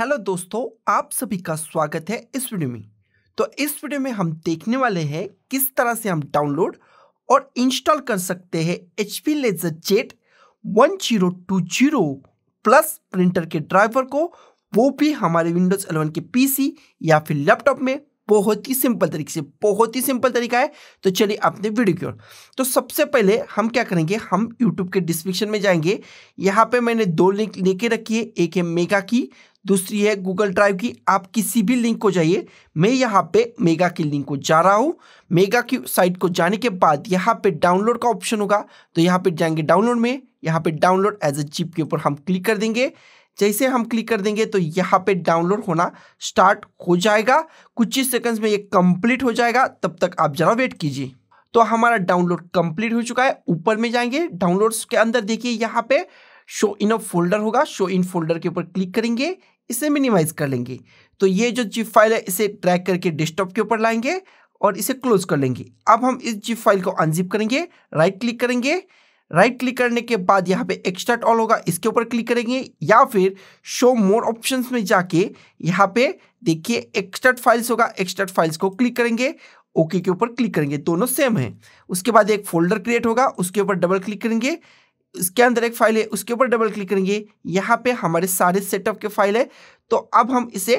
hello दोस्तों आप सभी का स्वागत है इस वीडियो में तो इस वीडियो में हम देखने वाले हैं किस तरह से हम डाउनलोड और इंस्टॉल कर सकते हैं H P laser jet one zero two zero plus printer के ड्राइवर को वो भी हमारे विंडोज़ 11 के पीसी या फिर लैपटॉप में बहुत ही सिंपल तरीके से बहुत ही सिंपल तरीका है तो चलिए अपने वीडियो की ओर तो सबसे पहले हम क्या करेंगे हम यूट्यूब के डिस्क्रिप्शन में जाएंगे यहाँ पे मैंने दो लिंक लेके रखी है एक है मेगा की दूसरी है गूगल ड्राइव की आप किसी भी लिंक को जाइए मैं यहाँ पे मेगा की लिंक को जा रहा हूँ मेगा की साइट को जाने के बाद यहाँ पे डाउनलोड का ऑप्शन होगा तो यहाँ पे जाएंगे डाउनलोड में यहाँ पे डाउनलोड एज ए चिप के ऊपर हम क्लिक कर देंगे जैसे हम क्लिक कर देंगे तो यहाँ पे डाउनलोड होना स्टार्ट हो जाएगा कुछ ही सेकंड्स में ये कंप्लीट हो जाएगा तब तक आप ज़रा वेट कीजिए तो हमारा डाउनलोड कंप्लीट हो चुका है ऊपर में जाएंगे डाउनलोड्स के अंदर देखिए यहाँ पे शो इन अ फोल्डर होगा शो इन फोल्डर के ऊपर क्लिक करेंगे इसे मिनिमाइज कर लेंगे तो ये जो जिप फाइल है इसे ट्रैक करके डेस्कटॉप के ऊपर लाएंगे और इसे क्लोज कर लेंगे अब हम इस जिप फाइल को अनजिप करेंगे राइट क्लिक करेंगे राइट क्लिक करने के बाद यहाँ पे एक्सटर्ट ऑल होगा इसके ऊपर क्लिक करेंगे या फिर शो मोर ऑप्शंस में जाके यहाँ पे देखिए एक्सटर्ट फाइल्स होगा एक्सटर्ट फाइल्स को क्लिक करेंगे ओके के ऊपर क्लिक करेंगे दोनों सेम है उसके बाद एक फोल्डर क्रिएट होगा उसके ऊपर डबल क्लिक करेंगे इसके अंदर एक फाइल है उसके ऊपर डबल क्लिक करेंगे यहाँ पे हमारे सारे सेटअप के फाइल है तो अब हम इसे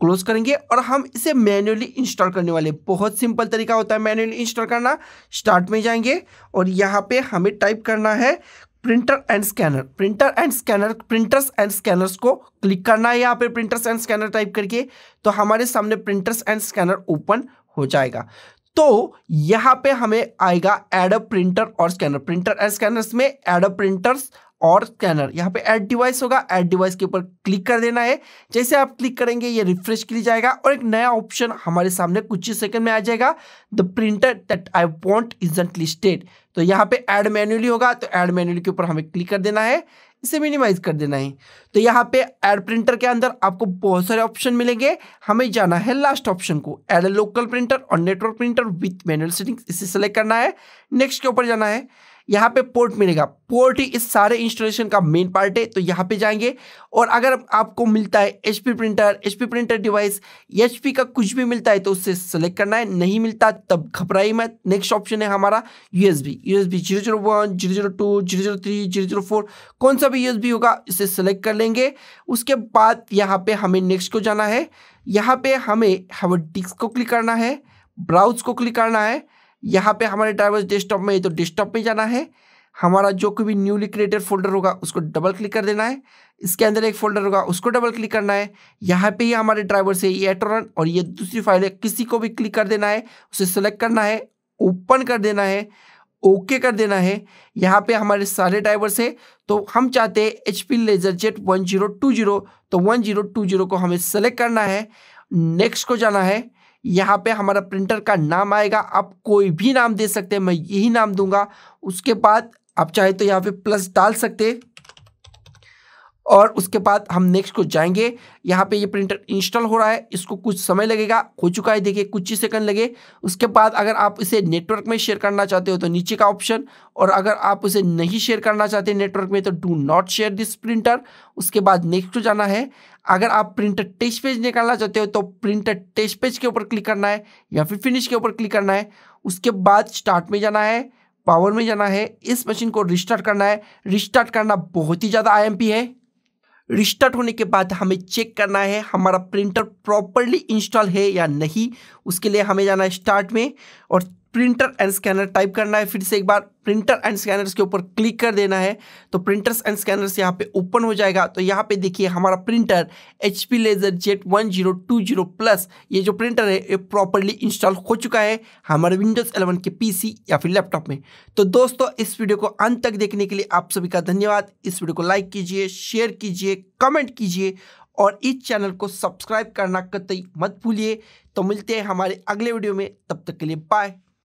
क्लोज करेंगे और हम इसे मैन्युअली इंस्टॉल करने वाले बहुत सिंपल तरीका होता है मैन्युअली इंस्टॉल करना स्टार्ट में जाएंगे और यहाँ पे हमें टाइप करना है printer and scanner printer and scanner printers and scanners को क्लिक करना है यहाँ पे प्रिंटर्स एंड स्कैनर टाइप करके तो हमारे सामने प्रिंटर्स एंड स्कैनर ओपन हो जाएगा तो यहां पे हमें आएगा एडअप प्रिंटर और स्कैनर प्रिंटर एंड स्कैनर्स में एडअप प्रिंटर्स और स्कैनर यहाँ पे ऐड डिवाइस होगा ऐड डिवाइस के ऊपर क्लिक कर देना है जैसे आप क्लिक करेंगे ये रिफ्रेश के लिए जाएगा और एक नया ऑप्शन हमारे सामने कुछ ही सेकंड में आ जाएगा the printer that I want isn't listed तो यहाँ पे ऐड मैन्युअली होगा तो ऐड मैन्युअली के ऊपर हमें क्लिक कर देना है इसे मिनिमाइज कर देना है तो यहाँ पे एड प्रिंटर के अंदर आपको बहुत सारे ऑप्शन मिलेंगे हमें जाना है लास्ट ऑप्शन को एड लोकल प्रिंटर और network printer with manual setting इसे सेलेक्ट करना है नेक्स्ट के ऊपर जाना है यहाँ पे पोर्ट मिलेगा पोर्ट ही इस सारे इंस्टॉलेशन का मेन पार्ट है तो यहाँ पे जाएंगे और अगर आपको मिलता है H printer H printer device H का कुछ भी मिलता है तो उससे सेलेक्ट करना है नहीं मिलता तब घबराई मत नेक्स्ट ऑप्शन है हमारा U S B U S B zero zero one zero zero two zero zero three zero zero four कौन सा भी यू एस बी होगा इसे सेलेक्ट कर लेंगे उसके बाद यहाँ पे हमें नेक्स्ट को जाना है यहाँ पे हमें हम डिस्क को क्लिक करना है ब्राउज को क्लिक करना है यहाँ पे हमारे ड्राइवर्स डेस्कटॉप में तो डेस्कटॉप में जाना है हमारा जो कोई भी न्यूली क्रिएटेड फोल्डर होगा उसको डबल क्लिक कर देना है इसके अंदर एक फोल्डर होगा उसको डबल क्लिक करना है यहाँ पे ही हमारे ड्राइवर से ये एटोरन और ये दूसरी फाइल है किसी को भी क्लिक कर देना है उसे सेलेक्ट करना है ओपन कर देना है ओके कर देना है यहाँ पे हमारे सारे ड्राइवर्स है तो हम चाहते हैं H P laser jet one zero two zero तो वन जीरो टू जीरो को हमें सेलेक्ट करना है नेक्स्ट को जाना है यहाँ पे हमारा प्रिंटर का नाम आएगा आप कोई भी नाम दे सकते हैं मैं यही नाम दूंगा उसके बाद आप चाहे तो यहाँ पे प्लस डाल सकते और उसके बाद हम नेक्स्ट को जाएंगे यहाँ पे ये प्रिंटर इंस्टॉल हो रहा है इसको कुछ समय लगेगा हो चुका है देखिए कुछ ही सेकंड लगे उसके बाद अगर आप इसे नेटवर्क में शेयर करना चाहते हो तो नीचे का ऑप्शन और अगर आप उसे नहीं शेयर करना चाहते नेटवर्क में तो do not share this printer उसके बाद नेक्स्ट को जाना है अगर आप प्रिंटर टेस्ट पेज निकालना चाहते हो तो प्रिंटर टेस्ट पेज के ऊपर क्लिक करना है या फिर फिनिश के ऊपर क्लिक करना है उसके बाद स्टार्ट में जाना है पावर में जाना है इस मशीन को रिस्टार्ट करना है रिस्टार्ट करना बहुत ही ज़्यादा आई है रिस्टार्ट होने के बाद हमें चेक करना है हमारा प्रिंटर प्रॉपरली इंस्टॉल है या नहीं उसके लिए हमें जाना है स्टार्ट में और प्रिंटर एंड स्कैनर टाइप करना है फिर से एक बार प्रिंटर एंड स्कैनर्स के ऊपर क्लिक कर देना है तो प्रिंटर्स एंड स्कैनर्स यहाँ पे ओपन हो जाएगा तो यहाँ पे देखिए हमारा printer H P laser jet one zero two zero plus ये जो प्रिंटर है ये प्रॉपरली इंस्टॉल हो चुका है हमारे विंडोज़ एलेवन के पी या फिर लैपटॉप में तो दोस्तों इस वीडियो को अंत तक देखने के लिए आप सभी का धन्यवाद इस वीडियो को लाइक कीजिए शेयर कीजिए कमेंट कीजिए और इस चैनल को सब्सक्राइब करना कतई मत भूलिए तो मिलते हैं हमारे अगले वीडियो में तब तक के लिए बाय